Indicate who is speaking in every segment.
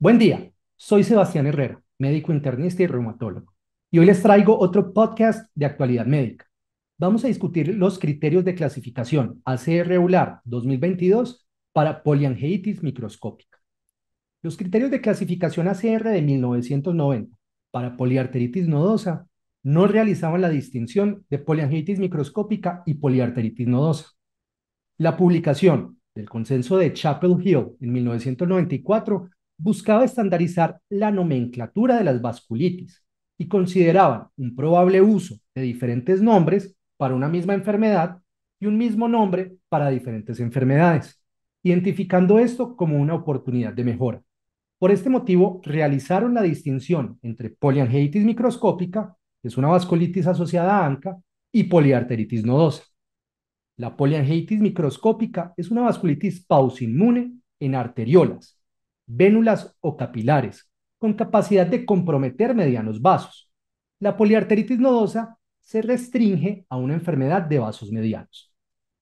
Speaker 1: Buen día, soy Sebastián Herrera, médico internista y reumatólogo, y hoy les traigo otro podcast de actualidad médica. Vamos a discutir los criterios de clasificación acr regular 2022 para poliangeitis microscópica. Los criterios de clasificación ACR de 1990 para poliarteritis nodosa no realizaban la distinción de poliangeitis microscópica y poliarteritis nodosa. La publicación del consenso de Chapel Hill en 1994 buscaba estandarizar la nomenclatura de las vasculitis y consideraban un probable uso de diferentes nombres para una misma enfermedad y un mismo nombre para diferentes enfermedades, identificando esto como una oportunidad de mejora. Por este motivo, realizaron la distinción entre poliangitis microscópica, que es una vasculitis asociada a ANCA, y poliarteritis nodosa. La poliangitis microscópica es una vasculitis pausinmune en arteriolas, vénulas o capilares, con capacidad de comprometer medianos vasos. La poliarteritis nodosa se restringe a una enfermedad de vasos medianos.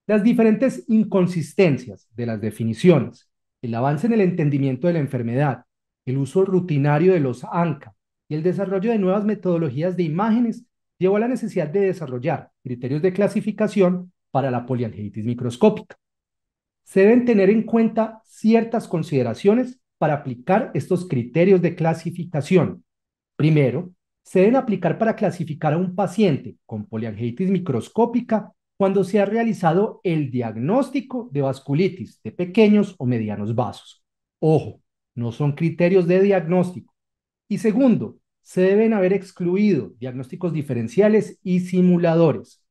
Speaker 1: Las diferentes inconsistencias de las definiciones, el avance en el entendimiento de la enfermedad, el uso rutinario de los ANCA y el desarrollo de nuevas metodologías de imágenes llevó a la necesidad de desarrollar criterios de clasificación para la poliangitis microscópica. Se deben tener en cuenta ciertas consideraciones para aplicar estos criterios de clasificación. Primero, se deben aplicar para clasificar a un paciente con poliangitis microscópica cuando se ha realizado el diagnóstico de vasculitis de pequeños o medianos vasos. Ojo, no son criterios de diagnóstico. Y segundo, se deben haber excluido diagnósticos diferenciales y simuladores.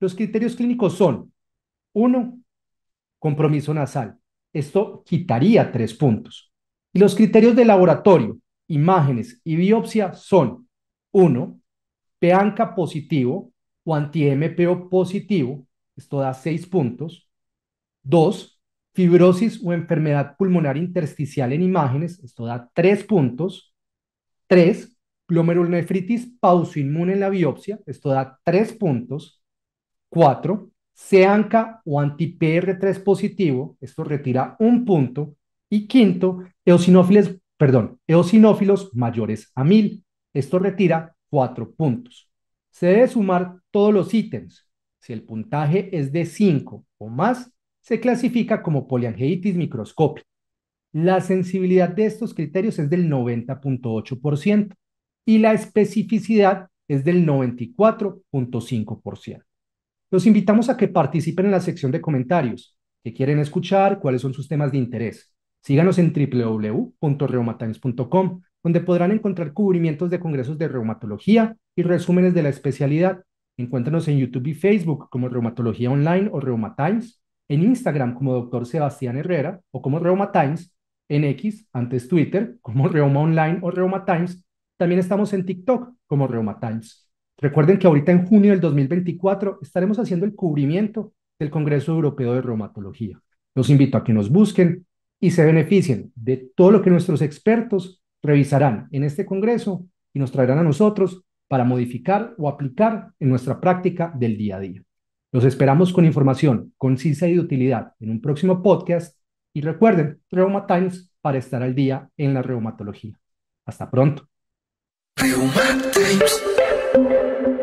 Speaker 1: Los criterios clínicos son, uno, compromiso nasal. Esto quitaría tres puntos. Y los criterios de laboratorio, imágenes y biopsia son, uno, PEANCA positivo o anti-MPO positivo, esto da seis puntos. Dos, fibrosis o enfermedad pulmonar intersticial en imágenes, esto da tres puntos. Tres, glomerulonefritis pausoinmune en la biopsia, esto da tres puntos. 4. Seanca o anti-PR3 positivo, esto retira un punto. Y quinto, eosinófilos, perdón, eosinófilos mayores a 1000, esto retira 4 puntos. Se debe sumar todos los ítems. Si el puntaje es de 5 o más, se clasifica como poliangeitis microscópica. La sensibilidad de estos criterios es del 90.8% y la especificidad es del 94.5%. Los invitamos a que participen en la sección de comentarios, que quieren escuchar, cuáles son sus temas de interés. Síganos en www.reumatimes.com, donde podrán encontrar cubrimientos de congresos de reumatología y resúmenes de la especialidad. Encuéntranos en YouTube y Facebook como Reumatología Online o Reumatimes, en Instagram como Dr. Sebastián Herrera o como Reumatimes, en X, antes Twitter, como Reuma Online o Reumatimes. También estamos en TikTok como Reumatimes. Recuerden que ahorita en junio del 2024 estaremos haciendo el cubrimiento del Congreso Europeo de Reumatología. Los invito a que nos busquen y se beneficien de todo lo que nuestros expertos revisarán en este Congreso y nos traerán a nosotros para modificar o aplicar en nuestra práctica del día a día. Los esperamos con información concisa y de utilidad en un próximo podcast y recuerden, Reuma Times para estar al día en la reumatología. Hasta pronto. thank you